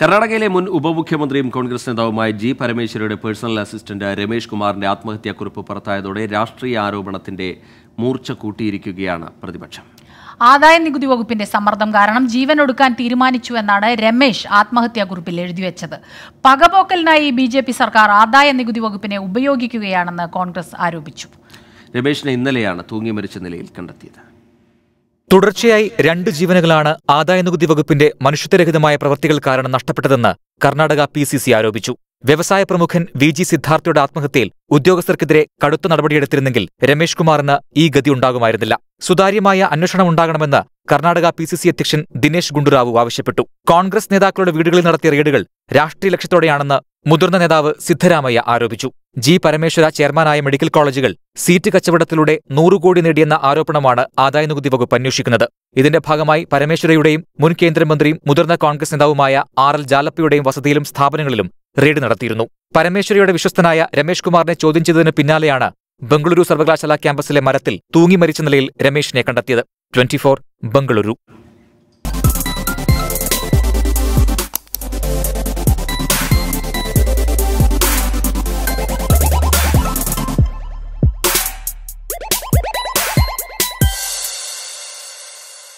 കർണാടകയിലെ മുൻ ഉപമുഖ്യമന്ത്രിയും കോൺഗ്രസ് നേതാവുമായ ജി പരമേശ്വരയുടെ പേഴ്സണൽ അസിസ്റ്റന്റ് രമേഷ് കുമാറിന്റെ ആത്മഹത്യാക്കുറിപ്പ് പുറത്തായതോടെ രാഷ്ട്രീയ ആരോപണത്തിന്റെ മൂർച്ച കൂട്ടിയിരിക്കുകയാണ് പ്രതിപക്ഷം ആദായ നികുതി വകുപ്പിന്റെ സമ്മർദ്ദം കാരണം ജീവൻ ഒടുക്കാൻ തീരുമാനിച്ചു എന്നാണ് രമേശ് ആത്മഹത്യാക്കുറിപ്പിൽ എഴുതിവെച്ചത് പകപോക്കലിനായി ബി ജെ പി സർക്കാർ ആദായ നികുതി വകുപ്പിനെ ഉപയോഗിക്കുകയാണെന്ന് കോൺഗ്രസ് ആരോപിച്ചു രമേശിനെ ഇന്നലെയാണ് തൂങ്ങി മരിച്ച നിലയിൽ കണ്ടെത്തിയത് തുടർച്ചയായി രണ്ട് ജീവനുകളാണ് ആദായനികുതി വകുപ്പിന്റെ മനുഷ്യത്വരഹിതമായ പ്രവൃത്തികൾ കാരണം നഷ്ടപ്പെട്ടതെന്ന് കർണാടക പി സി സി ആരോപിച്ചു വ്യവസായ പ്രമുഖൻ വി ജി സിദ്ധാർത്ഥയുടെ ആത്മഹത്യയിൽ ഉദ്യോഗസ്ഥർക്കെതിരെ കടുത്ത നടപടിയെടുത്തിരുന്നെങ്കിൽ രമേഷ് കുമാറിന് ഈ ഗതി ഉണ്ടാകുമായിരുന്നില്ല സുതാര്യമായ അന്വേഷണം ഉണ്ടാകണമെന്ന് കർണാടക പി സി സി അധ്യക്ഷൻ ദിനേശ് ഗുണ്ടുറാവു ആവശ്യപ്പെട്ടു കോൺഗ്രസ് നേതാക്കളുടെ വീടുകളിൽ നടത്തിയ റെയ്ഡുകൾ രാഷ്ട്രീയ ലക്ഷ്യത്തോടെയാണെന്ന് മുതിർന്ന നേതാവ് സിദ്ധരാമയ്യ ആരോപിച്ചു ജി പരമേശ്വര ചെയർമാനായ മെഡിക്കൽ കോളേജുകൾ സീറ്റ് കച്ചവടത്തിലൂടെ നൂറുകോടി കോടി നേടിയെന്ന ആരോപണമാണ് ആദായനികുതി വകുപ്പ് അന്വേഷിക്കുന്നത് ഇതിന്റെ ഭാഗമായി പരമേശ്വരയുടെയും മുൻ കേന്ദ്രമന്ത്രിയും മുതിർന്ന കോൺഗ്രസ് നേതാവുമായ ആർ എൽ ജാലപ്പയുടെയും വസതിയിലും സ്ഥാപനങ്ങളിലും റെയ്ഡ് നടത്തിയിരുന്നു പരമേശ്വരയുടെ വിശ്വസ്തനായ രമേഷ് കുമാറിനെ ചോദ്യം ചെയ്തതിന് പിന്നാലെയാണ് ബംഗളൂരു സർവകലാശാല ക്യാമ്പസിലെ മരത്തിൽ തൂങ്ങി മരിച്ച നിലയിൽ രമേഷിനെ കണ്ടെത്തിയത് ട്വന്റി ബംഗളൂരു